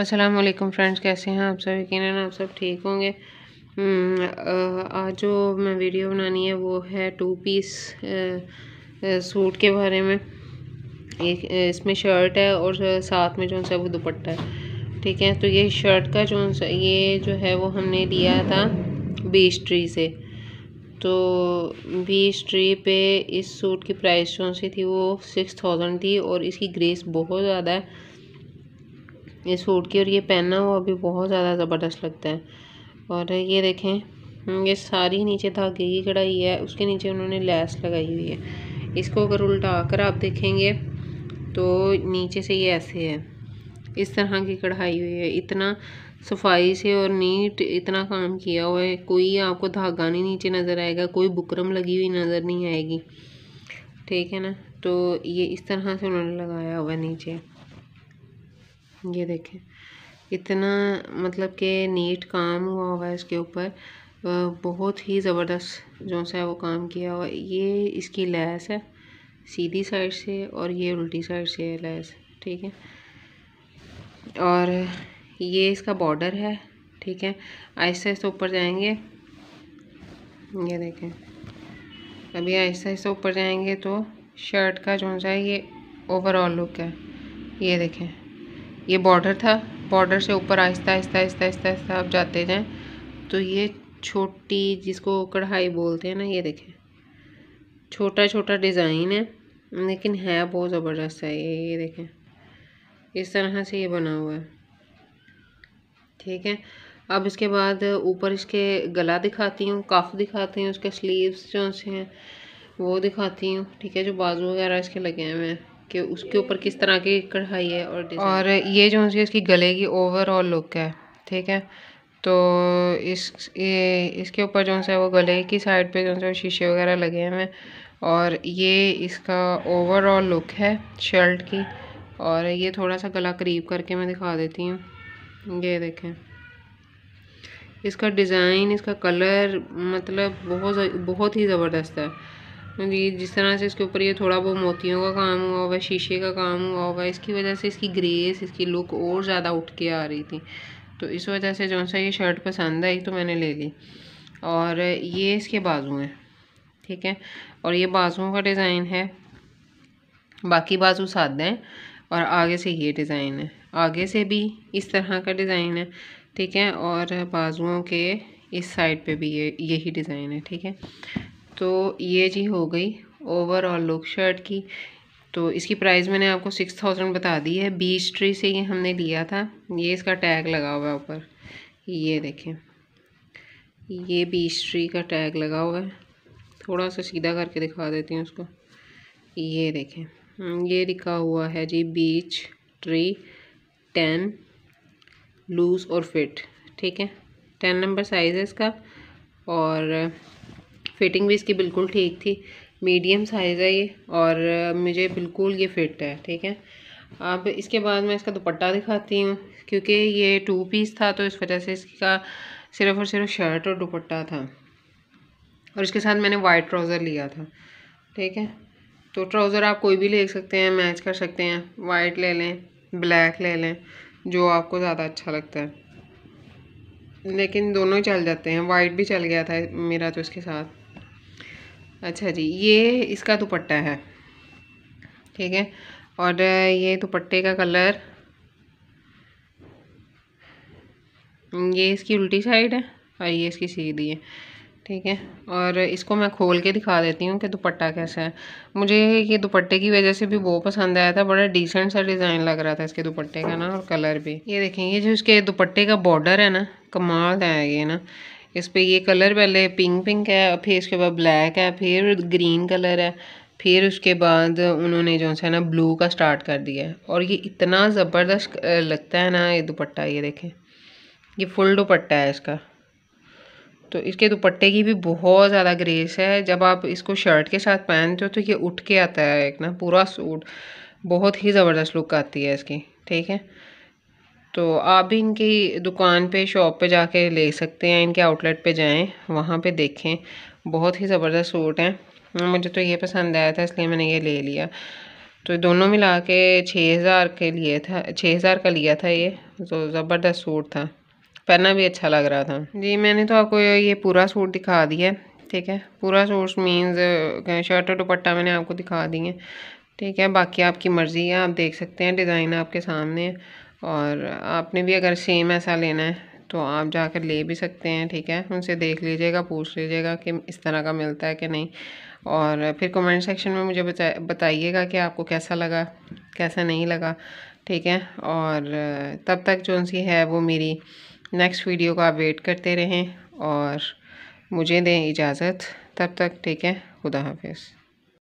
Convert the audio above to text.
अस्सलाम वालेकुम फ्रेंड्स कैसे हैं आप सब यकीन आप सब ठीक होंगे हम्म, आज जो मैं वीडियो बनानी है वो है टू पीस सूट के बारे में एक इसमें शर्ट है और साथ में जो सा वो दुपट्टा है ठीक है तो ये शर्ट का जो ये जो है वो हमने लिया था बीस ट्री से तो बीस ट्री पे इस सूट की प्राइस जो सी थी वो सिक्स थाउजेंड थी और इसकी ग्रेस बहुत ज़्यादा है ये सूट की और ये पहनना हुआ भी बहुत ज़्यादा ज़बरदस्त लगता है और ये देखें हम्म, ये सारी नीचे धागे की कढ़ाई है उसके नीचे उन्होंने लैस लगाई हुई है इसको अगर उल्टा कर आप देखेंगे तो नीचे से ये ऐसे है इस तरह की कढ़ाई हुई है इतना सफाई से और नीट इतना काम किया हुआ है कोई आपको धागा नहीं नीचे नज़र आएगा कोई बुकरम लगी हुई नज़र नहीं आएगी ठीक है ना तो ये इस तरह से उन्होंने लगाया हुआ नीचे ये देखें इतना मतलब कि नीट काम हुआ हुआ है इसके ऊपर बहुत ही ज़बरदस्त जो सा है वो काम किया हुआ ये इसकी लैस है सीधी साइड से और ये उल्टी साइड से है लैस ठीक है और ये इसका बॉर्डर है ठीक है आहिस्ता आहिस्ता ऊपर जाएंगे ये देखें अभी आहिस्ता आहिस्ता ऊपर जाएंगे तो शर्ट का जो सा है ये ओवरऑल लुक है ये देखें ये बॉर्डर था बॉर्डर से ऊपर आहिस्ता आहिस्ता आहिस्ता आहिस्ता आहिस्ता आप जाते जाएँ तो ये छोटी जिसको कढ़ाई बोलते हैं ना ये देखें छोटा छोटा डिज़ाइन है लेकिन है बहुत ज़बरदस्त है ये ये देखें इस तरह से ये बना हुआ है ठीक है अब इसके बाद ऊपर इसके गला दिखाती हूँ काफ दिखाती हूँ उसके स्लीव्स जो से हैं वो दिखाती हूँ ठीक है जो बाजू वगैरह इसके लगे हुए हैं कि उसके ऊपर किस तरह की कढ़ाई है और और ये जो है इसकी गले की ओवरऑल लुक है ठीक है तो इस ये, इसके ऊपर जो है वो गले की साइड पे जो है शीशे वगैरह लगे हुए हैं और ये इसका ओवरऑल लुक है शर्ट की और ये थोड़ा सा गला करीब करके मैं दिखा देती हूँ ये देखें इसका डिज़ाइन इसका कलर मतलब बहुत बहुत ही ज़बरदस्त है ये जिस तरह से इसके ऊपर ये थोड़ा बहुत मोतियों का काम हुआ हुआ शीशे का काम हुआ हुआ इसकी वजह से इसकी ग्रेस इसकी लुक और ज़्यादा उठ के आ रही थी तो इस वजह से जो सा ये शर्ट पसंद आई तो मैंने ले ली और ये इसके बाजू हैं ठीक है और ये बाजुओं का डिज़ाइन है बाकी बाजू सादे हैं और आगे से ये डिज़ाइन है आगे से भी इस तरह का डिज़ाइन है ठीक है और बाजुओं के इस साइड पे भी ये यही डिज़ाइन है ठीक है तो ये जी हो गई ओवरऑल लुक शर्ट की तो इसकी प्राइस मैंने आपको सिक्स थाउजेंड बता दी है बीच ट्री से ये हमने लिया था ये इसका टैग लगा हुआ है ऊपर ये देखें ये बीच ट्री का टैग लगा हुआ है थोड़ा सा सीधा करके दिखा देती हूँ उसको ये देखें हम्म, ये लिखा हुआ है जी बीच ट्री टेन लूज़ और फिट ठीक है टेन नंबर साइज़ है इसका और फिटिंग भी इसकी बिल्कुल ठीक थी मीडियम साइज़ है ये और मुझे बिल्कुल ये फिट है ठीक है अब इसके बाद मैं इसका दुपट्टा दिखाती हूँ क्योंकि ये टू पीस था तो इस वजह से इसका सिर्फ और सिर्फ शर्ट और दुपट्टा था और इसके साथ मैंने वाइट ट्राउज़र लिया था ठीक है तो ट्राउज़र आप कोई भी ले सकते हैं मैच कर सकते हैं वाइट ले लें ब्लैक ले लें जो आपको ज़्यादा अच्छा लगता है लेकिन दोनों ही चल जाते हैं वाइट भी चल गया था मेरा तो इसके साथ अच्छा जी ये इसका दुपट्टा है ठीक है और ये दुपट्टे का कलर ये इसकी उल्टी साइड है और ये इसकी सीधी है ठीक है और इसको मैं खोल के दिखा देती हूँ कि दुपट्टा कैसा है मुझे ये दुपट्टे की वजह से भी बहुत पसंद आया था बड़ा डिसेंट सा डिज़ाइन लग रहा था इसके दुपट्टे का ना और कलर भी ये देखें ये जो इसके दुपट्टे का बॉर्डर है ना कमाल है ये ना इस पर ये कलर पहले पिंक पिंक है फिर इसके बाद ब्लैक है फिर ग्रीन कलर है फिर उसके बाद उन्होंने जो है ना ब्लू का स्टार्ट कर दिया है और ये इतना ज़बरदस्त लगता है ना ये दुपट्टा ये देखें ये फुल दुपट्टा है इसका तो इसके दुपट्टे की भी बहुत ज़्यादा ग्रेस है जब आप इसको शर्ट के साथ पहनते हो तो ये उठ के आता है एक ना पूरा सूट बहुत ही ज़बरदस्त लुक आती है इसकी ठीक है तो आप भी इनकी दुकान पे शॉप पे जाके ले सकते हैं इनके आउटलेट पे जाएं वहाँ पे देखें बहुत ही ज़बरदस्त सूट हैं मुझे तो ये पसंद आया था इसलिए मैंने ये ले लिया तो दोनों मिला के छः हज़ार के लिए था छः हज़ार का लिया था ये तो ज़बरदस्त सूट था पहनना भी अच्छा लग रहा था जी मैंने तो आपको ये पूरा सूट दिखा दिया ठीक है पूरा सूट मीन्स शर्ट और दुपट्टा मैंने आपको दिखा दिए ठीक है बाकी आपकी मर्ज़ी है आप देख सकते हैं डिज़ाइन आपके सामने है और आपने भी अगर सेम ऐसा लेना है तो आप जाकर ले भी सकते हैं ठीक है उनसे देख लीजिएगा पूछ लीजिएगा कि इस तरह का मिलता है कि नहीं और फिर कमेंट सेक्शन में मुझे बता बताइएगा कि आपको कैसा लगा कैसा नहीं लगा ठीक है और तब तक जो सी है वो मेरी नेक्स्ट वीडियो का वेट करते रहें और मुझे दें इजाज़त तब तक ठीक है खुदा हाफिज़